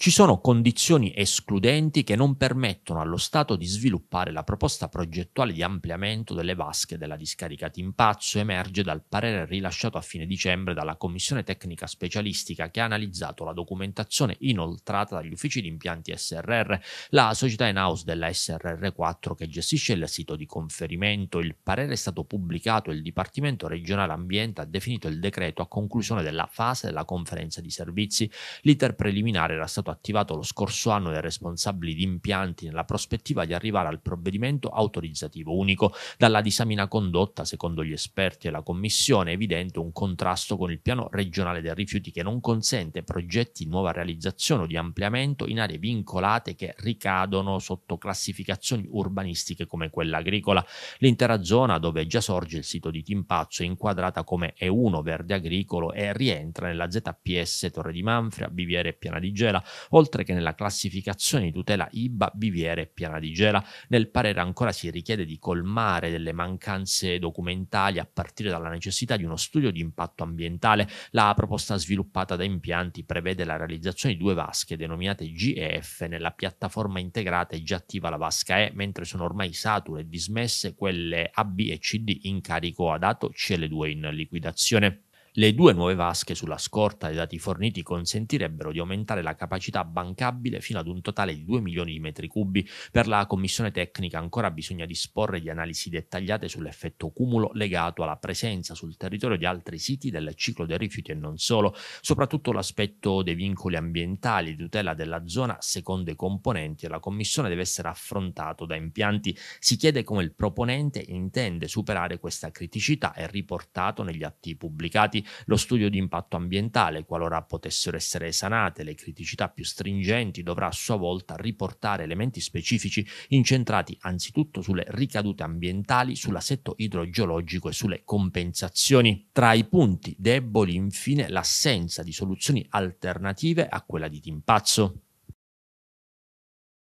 Ci sono condizioni escludenti che non permettono allo Stato di sviluppare la proposta progettuale di ampliamento delle vasche della discarica Timpazzo, emerge dal parere rilasciato a fine dicembre dalla Commissione Tecnica Specialistica che ha analizzato la documentazione inoltrata dagli uffici di impianti SRR, la società in house della SRR4 che gestisce il sito di conferimento. Il parere è stato pubblicato e il Dipartimento regionale ambiente ha definito il decreto a conclusione della fase della conferenza di servizi. L'iter preliminare era stato stato attivato lo scorso anno dai responsabili di impianti nella prospettiva di arrivare al provvedimento autorizzativo unico. Dalla disamina condotta, secondo gli esperti e la Commissione, è evidente un contrasto con il piano regionale dei rifiuti che non consente progetti di nuova realizzazione o di ampliamento in aree vincolate che ricadono sotto classificazioni urbanistiche come quella agricola. L'intera zona dove già sorge il sito di Timpazzo è inquadrata come E1 verde agricolo e rientra nella ZPS Torre di Manfria, Biviere e Piana di Gela oltre che nella classificazione di tutela IBA, Biviere e Piana di Gela. Nel parere ancora si richiede di colmare delle mancanze documentali a partire dalla necessità di uno studio di impatto ambientale. La proposta sviluppata da impianti prevede la realizzazione di due vasche denominate GEF nella piattaforma integrata e già attiva la vasca E, mentre sono ormai sature e dismesse quelle AB e CD in carico a dato CL2 in liquidazione. Le due nuove vasche, sulla scorta dei dati forniti, consentirebbero di aumentare la capacità bancabile fino ad un totale di 2 milioni di metri cubi. Per la commissione tecnica ancora bisogna disporre di analisi dettagliate sull'effetto cumulo legato alla presenza sul territorio di altri siti del ciclo dei rifiuti e non solo, soprattutto l'aspetto dei vincoli ambientali, di tutela della zona secondo i componenti e la commissione deve essere affrontato da impianti. Si chiede come il proponente intende superare questa criticità e riportato negli atti pubblicati lo studio di impatto ambientale, qualora potessero essere sanate le criticità più stringenti, dovrà a sua volta riportare elementi specifici incentrati anzitutto sulle ricadute ambientali, sull'assetto idrogeologico e sulle compensazioni. Tra i punti deboli, infine, l'assenza di soluzioni alternative a quella di timpazzo.